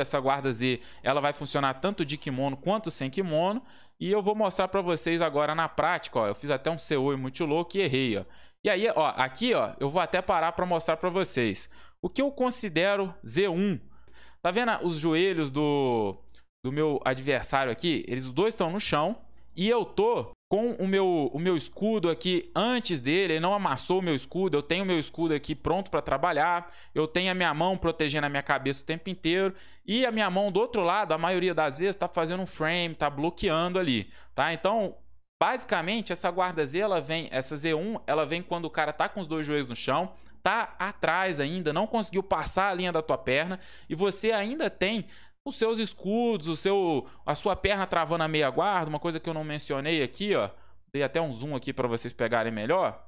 Essa guarda Z ela vai funcionar tanto de kimono quanto sem kimono. E eu vou mostrar para vocês agora na prática, ó. Eu fiz até um COI muito louco e errei, ó. E aí, ó, aqui, ó, eu vou até parar para mostrar para vocês. O que eu considero Z1. Tá vendo os joelhos do, do meu adversário aqui? Eles dois estão no chão e eu tô com o meu, o meu escudo aqui antes dele, ele não amassou o meu escudo, eu tenho o meu escudo aqui pronto para trabalhar, eu tenho a minha mão protegendo a minha cabeça o tempo inteiro e a minha mão do outro lado, a maioria das vezes, está fazendo um frame, está bloqueando ali, tá? Então, basicamente, essa guarda Z, ela vem, essa Z1, ela vem quando o cara tá com os dois joelhos no chão, tá atrás ainda, não conseguiu passar a linha da tua perna e você ainda tem os seus escudos, o seu, a sua perna travando a meia guarda, uma coisa que eu não mencionei aqui, ó. Dei até um zoom aqui para vocês pegarem melhor.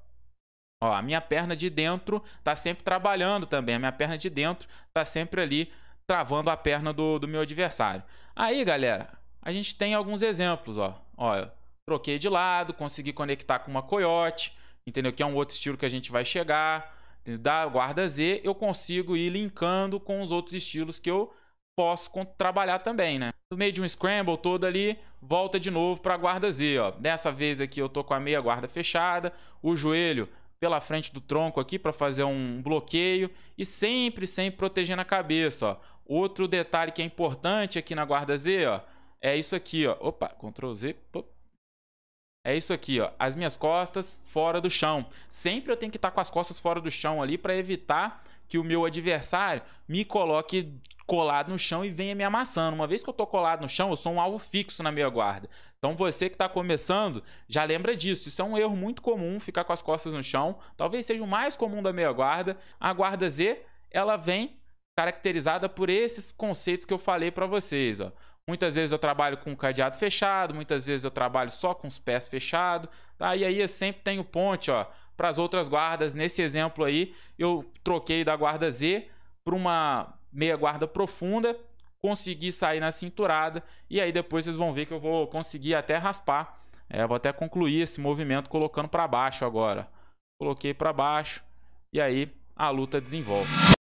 Ó, a minha perna de dentro tá sempre trabalhando também. A minha perna de dentro tá sempre ali travando a perna do, do meu adversário. Aí, galera, a gente tem alguns exemplos, ó. Ó, eu troquei de lado, consegui conectar com uma coiote, entendeu? Que é um outro estilo que a gente vai chegar. Da guarda Z, eu consigo ir linkando com os outros estilos que eu posso trabalhar também, né? No meio de um scramble todo ali, volta de novo para a guarda Z, ó. Dessa vez aqui eu tô com a meia guarda fechada, o joelho pela frente do tronco aqui para fazer um bloqueio e sempre, sempre protegendo a cabeça, ó. Outro detalhe que é importante aqui na guarda Z, ó, é isso aqui, ó. Opa, Ctrl Z, pop. É isso aqui, ó. As minhas costas fora do chão. Sempre eu tenho que estar tá com as costas fora do chão ali para evitar que o meu adversário me coloque colado no chão e venha me amassando. Uma vez que eu tô colado no chão, eu sou um alvo fixo na minha guarda. Então você que está começando, já lembra disso. Isso é um erro muito comum, ficar com as costas no chão. Talvez seja o mais comum da meia guarda. A guarda Z, ela vem caracterizada por esses conceitos que eu falei para vocês, ó. Muitas vezes eu trabalho com o cadeado fechado, muitas vezes eu trabalho só com os pés fechados, tá? E aí eu sempre tenho ponte, ó, para as outras guardas. Nesse exemplo aí, eu troquei da guarda Z para uma meia guarda profunda, conseguir sair na cinturada e aí depois vocês vão ver que eu vou conseguir até raspar. É, vou até concluir esse movimento colocando para baixo agora. Coloquei para baixo e aí a luta desenvolve.